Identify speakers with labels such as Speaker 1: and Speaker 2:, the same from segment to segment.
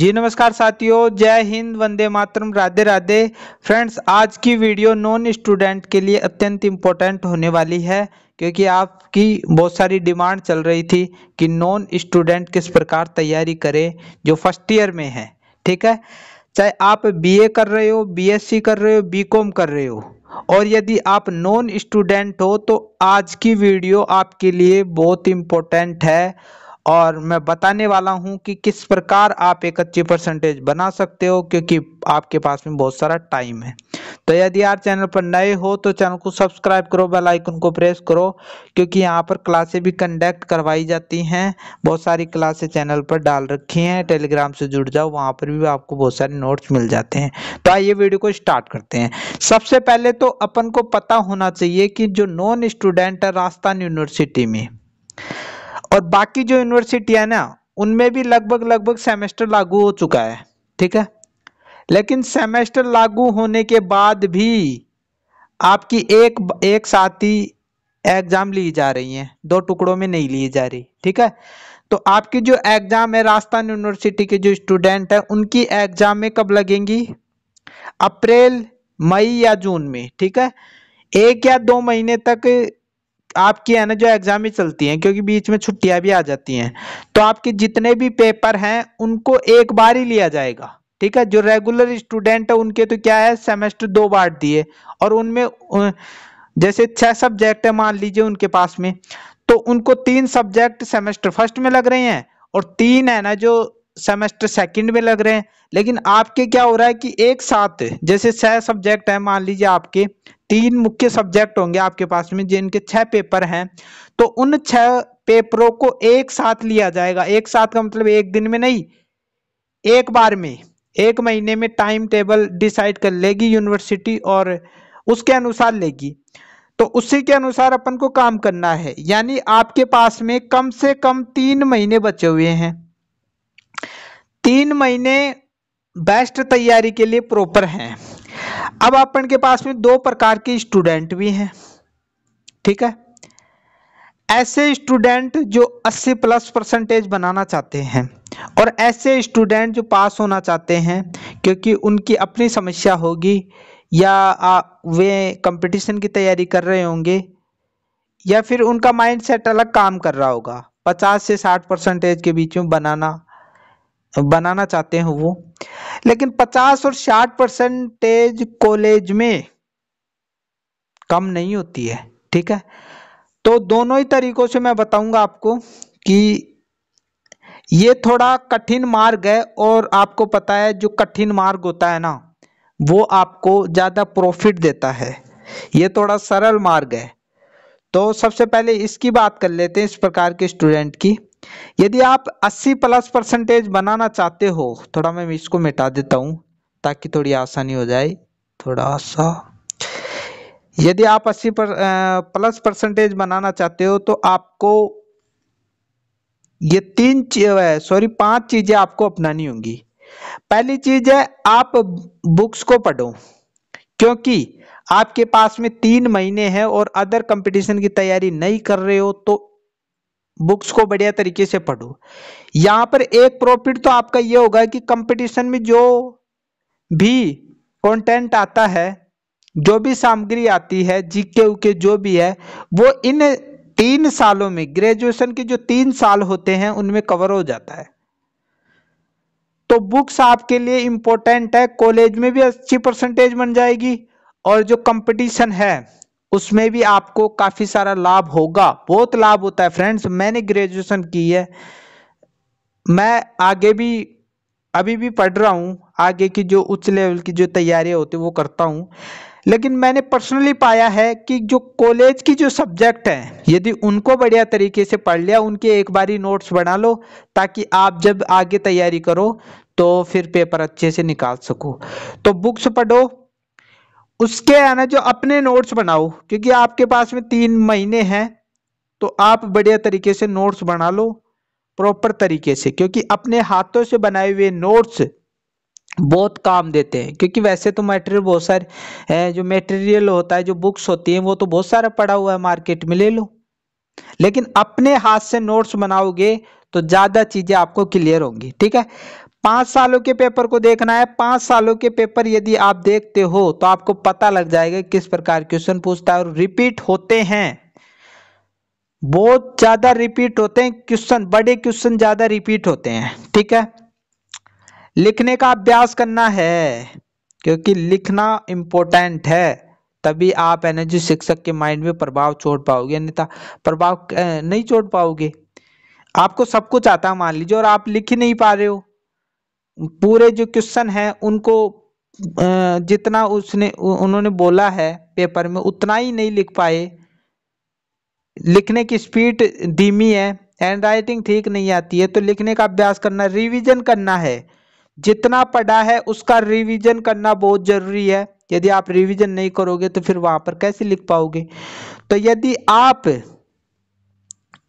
Speaker 1: जी नमस्कार साथियों जय हिंद वंदे मातरम राधे राधे फ्रेंड्स आज की वीडियो नॉन स्टूडेंट के लिए अत्यंत इम्पोर्टेंट होने वाली है क्योंकि आपकी बहुत सारी डिमांड चल रही थी कि नॉन स्टूडेंट किस प्रकार तैयारी करें जो फर्स्ट ईयर में है ठीक है चाहे आप बीए कर रहे हो बीएससी कर रहे हो बी कर रहे हो और यदि आप नॉन स्टूडेंट हो तो आज की वीडियो आपके लिए बहुत इम्पोर्टेंट है और मैं बताने वाला हूं कि किस प्रकार आप एक अच्छी परसेंटेज बना सकते हो क्योंकि आपके पास में बहुत सारा टाइम है तो यदि आप चैनल पर नए हो तो चैनल को सब्सक्राइब करो बेल आइकन को प्रेस करो क्योंकि यहाँ पर क्लासें भी कंडक्ट करवाई जाती हैं बहुत सारी क्लासें चैनल पर डाल रखी हैं टेलीग्राम से जुड़ जाओ वहाँ पर भी आपको बहुत सारे नोट्स मिल जाते हैं तो आइए वीडियो को स्टार्ट करते हैं सबसे पहले तो अपन को पता होना चाहिए कि जो नॉन स्टूडेंट है राजस्थान यूनिवर्सिटी में और बाकी जो यूनिवर्सिटी है ना उनमें भी लगभग लगभग सेमेस्टर लागू हो चुका है ठीक है लेकिन सेमेस्टर लागू होने के बाद भी आपकी एक एक साथ ही एग्ज़ाम ली जा रही है दो टुकड़ों में नहीं ली जा रही ठीक है तो आपकी जो एग्ज़ाम है राजस्थान यूनिवर्सिटी के जो स्टूडेंट है उनकी एग्ज़ाम में कब लगेंगी अप्रैल मई या जून में ठीक है एक या दो महीने तक आपकी है ना जो एग्ज़ाम ही चलती हैं क्योंकि बीच में छुट्टियां भी आ जाती हैं तो आपके जितने भी पेपर हैं उनको एक बार ही लिया जाएगा ठीक है जो रेगुलर स्टूडेंट है उनके तो क्या है सेमेस्टर दो बार दिए और उनमें जैसे छह सब्जेक्ट है मान लीजिए उनके पास में तो उनको तीन सब्जेक्ट सेमेस्टर फर्स्ट में लग रहे हैं और तीन है ना जो सेमेस्टर सेकंड में लग रहे हैं लेकिन आपके क्या हो रहा है कि एक साथ जैसे छह सब्जेक्ट है मान लीजिए आपके तीन मुख्य सब्जेक्ट होंगे आपके पास में जिनके छह पेपर हैं तो उन छह पेपरों को एक साथ लिया जाएगा एक साथ का मतलब एक दिन में नहीं एक बार में एक महीने में टाइम टेबल डिसाइड कर लेगी यूनिवर्सिटी और उसके अनुसार लेगी तो उसी के अनुसार अपन को काम करना है यानी आपके पास में कम से कम तीन महीने बचे हुए हैं तीन महीने बेस्ट तैयारी के लिए प्रॉपर हैं अब अपन के पास में दो प्रकार के स्टूडेंट भी हैं ठीक है ऐसे स्टूडेंट जो 80 प्लस परसेंटेज बनाना चाहते हैं और ऐसे स्टूडेंट जो पास होना चाहते हैं क्योंकि उनकी अपनी समस्या होगी या आ, वे कंपटीशन की तैयारी कर रहे होंगे या फिर उनका माइंडसेट अलग काम कर रहा होगा 50 से 60 परसेंटेज के बीच में बनाना बनाना चाहते हैं वो लेकिन 50 और 60 परसेंटेज कॉलेज में कम नहीं होती है ठीक है तो दोनों ही तरीकों से मैं बताऊंगा आपको कि ये थोड़ा कठिन मार्ग है और आपको पता है जो कठिन मार्ग होता है ना वो आपको ज़्यादा प्रॉफिट देता है ये थोड़ा सरल मार्ग है तो सबसे पहले इसकी बात कर लेते हैं इस प्रकार के स्टूडेंट की यदि आप 80 प्लस परसेंटेज बनाना चाहते हो थोड़ा मैं इसको मिटा देता हूँ ताकि थोड़ी आसानी हो जाए थोड़ा सा यदि आप 80 पर, प्लस परसेंटेज बनाना चाहते हो तो आपको ये तीन सॉरी पांच चीजें आपको अपनानी होंगी पहली चीज है आप बुक्स को पढ़ो क्योंकि आपके पास में तीन महीने हैं और अदर कंपटीशन की तैयारी नहीं कर रहे हो तो बुक्स को बढ़िया तरीके से पढ़ो यहां पर एक प्रॉफिट तो आपका ये होगा कि कंपटीशन में जो भी कंटेंट आता है जो भी सामग्री आती है जीके उके जो भी है वो इन तीन सालों में ग्रेजुएशन के जो तीन साल होते हैं उनमें कवर हो जाता है तो बुक्स आपके लिए इंपॉर्टेंट है कॉलेज में भी अच्छी परसेंटेज बन जाएगी और जो कंपटीशन है उसमें भी आपको काफ़ी सारा लाभ होगा बहुत लाभ होता है फ्रेंड्स मैंने ग्रेजुएशन की है मैं आगे भी अभी भी पढ़ रहा हूँ आगे की जो उच्च लेवल की जो तैयारियाँ होती है वो करता हूँ लेकिन मैंने पर्सनली पाया है कि जो कॉलेज की जो सब्जेक्ट हैं यदि उनको बढ़िया तरीके से पढ़ लिया उनके एक बारी नोट्स बना लो ताकि आप जब आगे तैयारी करो तो फिर पेपर अच्छे से निकाल सको तो बुक्स पढ़ो उसके है ना जो अपने नोट्स बनाओ क्योंकि आपके पास में तीन महीने हैं तो आप बढ़िया तरीके से नोट्स बना लो प्रॉपर तरीके से क्योंकि अपने हाथों से बनाए हुए नोट्स बहुत काम देते हैं क्योंकि वैसे तो मटेरियल बहुत सारे है जो मटेरियल होता है जो बुक्स होती हैं वो तो बहुत सारा पड़ा हुआ है मार्केट में ले लो लेकिन अपने हाथ से नोट्स बनाओगे तो ज़्यादा चीज़ें आपको क्लियर होंगी ठीक है पांच सालों के पेपर को देखना है पांच सालों के पेपर यदि आप देखते हो तो आपको पता लग जाएगा किस प्रकार क्वेश्चन पूछता है और रिपीट होते हैं बहुत ज़्यादा रिपीट होते हैं क्वेश्चन बड़े क्वेश्चन ज़्यादा रिपीट होते हैं ठीक है लिखने का अभ्यास करना है क्योंकि लिखना इम्पोर्टेंट है तभी आप एनर्जी शिक्षक के माइंड में प्रभाव छोड़ पाओगे अन्यथा प्रभाव नहीं छोड़ पाओगे आपको सब कुछ आता मान लीजिए और आप लिख ही नहीं पा रहे हो पूरे जो क्वेश्चन है उनको जितना उसने उन्होंने बोला है पेपर में उतना ही नहीं लिख पाए लिखने की स्पीड धीमी है हैंड राइटिंग ठीक नहीं आती है तो लिखने का अभ्यास करना रिवीजन करना है जितना पढ़ा है उसका रिवीजन करना बहुत जरूरी है यदि आप रिवीजन नहीं करोगे तो फिर वहां पर कैसे लिख पाओगे तो यदि आप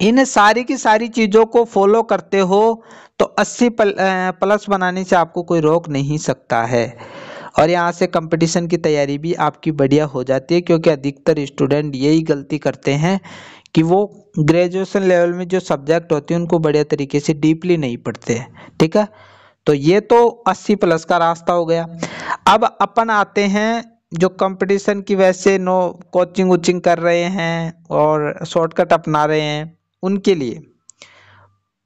Speaker 1: इन सारी की सारी चीज़ों को फॉलो करते हो तो 80 पल, प्लस बनाने से आपको कोई रोक नहीं सकता है और यहाँ से कंपटीशन की तैयारी भी आपकी बढ़िया हो जाती है क्योंकि अधिकतर स्टूडेंट यही गलती करते हैं कि वो ग्रेजुएशन लेवल में जो सब्जेक्ट होते हैं उनको बढ़िया तरीके से डीपली नहीं पढ़ते ठीक है तो ये तो 80 प्लस का रास्ता हो गया अब अपन आते हैं जो कंपटीशन की वैसे नो कोचिंग उचिंग कर रहे हैं और शॉर्टकट अपना रहे हैं उनके लिए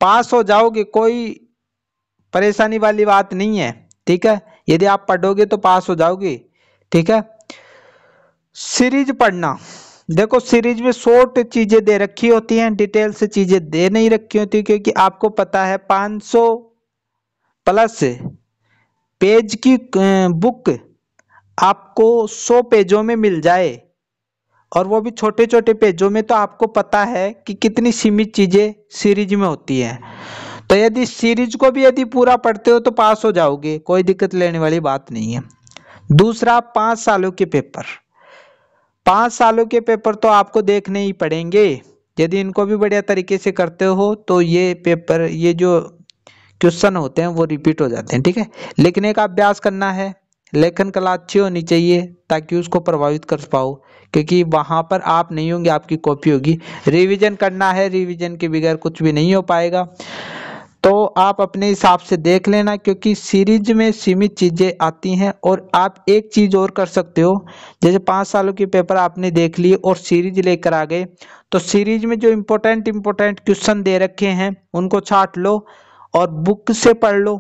Speaker 1: पास हो जाओगे कोई परेशानी वाली बात नहीं है ठीक है यदि आप पढ़ोगे तो पास हो जाओगे ठीक है सीरीज पढ़ना देखो सीरीज में शॉर्ट चीजें दे रखी होती हैं डिटेल से चीजें दे नहीं रखी होती क्योंकि आपको पता है 500 प्लस पेज की बुक आपको 100 पेजों में मिल जाए और वो भी छोटे छोटे पेजों में तो आपको पता है कि कितनी सीमित चीज़ें सीरीज में होती हैं तो यदि सीरीज को भी यदि पूरा पढ़ते हो तो पास हो जाओगे कोई दिक्कत लेने वाली बात नहीं है दूसरा पाँच सालों के पेपर पाँच सालों के पेपर तो आपको देखने ही पड़ेंगे यदि इनको भी बढ़िया तरीके से करते हो तो ये पेपर ये जो क्वेश्चन होते हैं वो रिपीट हो जाते हैं ठीक है लिखने का अभ्यास करना है लेखन कला अच्छी होनी चाहिए ताकि उसको प्रभावित कर पाओ क्योंकि वहाँ पर आप नहीं होंगे आपकी कॉपी होगी रिविजन करना है रिविजन के बगैर कुछ भी नहीं हो पाएगा तो आप अपने हिसाब से देख लेना क्योंकि सीरीज में सीमित चीज़ें आती हैं और आप एक चीज़ और कर सकते हो जैसे पाँच सालों के पेपर आपने देख लिए और सीरीज लेकर आ गए तो सीरीज में जो इम्पोर्टेंट इम्पोर्टेंट क्वेश्चन दे रखे हैं उनको छाट लो और बुक से पढ़ लो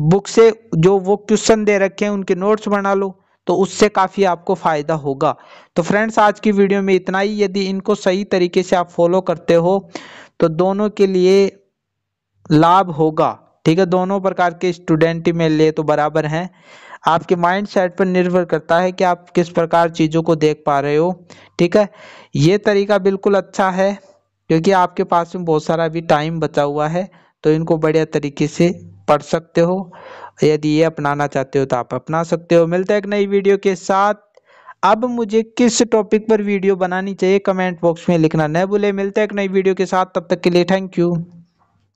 Speaker 1: बुक से जो वो क्वेश्चन दे रखे हैं उनके नोट्स बना लो तो उससे काफ़ी आपको फ़ायदा होगा तो फ्रेंड्स आज की वीडियो में इतना ही यदि इनको सही तरीके से आप फॉलो करते हो तो दोनों के लिए लाभ होगा ठीक है दोनों प्रकार के स्टूडेंट में ले तो बराबर हैं आपके माइंड सेट पर निर्भर करता है कि आप किस प्रकार चीज़ों को देख पा रहे हो ठीक है ये तरीका बिल्कुल अच्छा है क्योंकि आपके पास में बहुत सारा अभी टाइम बचा हुआ है तो इनको बढ़िया तरीके से पढ़ सकते हो यदि ये अपनाना चाहते हो तो आप अपना सकते हो मिलता है एक नई वीडियो के साथ अब मुझे किस टॉपिक पर वीडियो बनानी चाहिए कमेंट बॉक्स में लिखना न भूले मिलता है एक नई वीडियो के साथ तब तक के लिए थैंक यू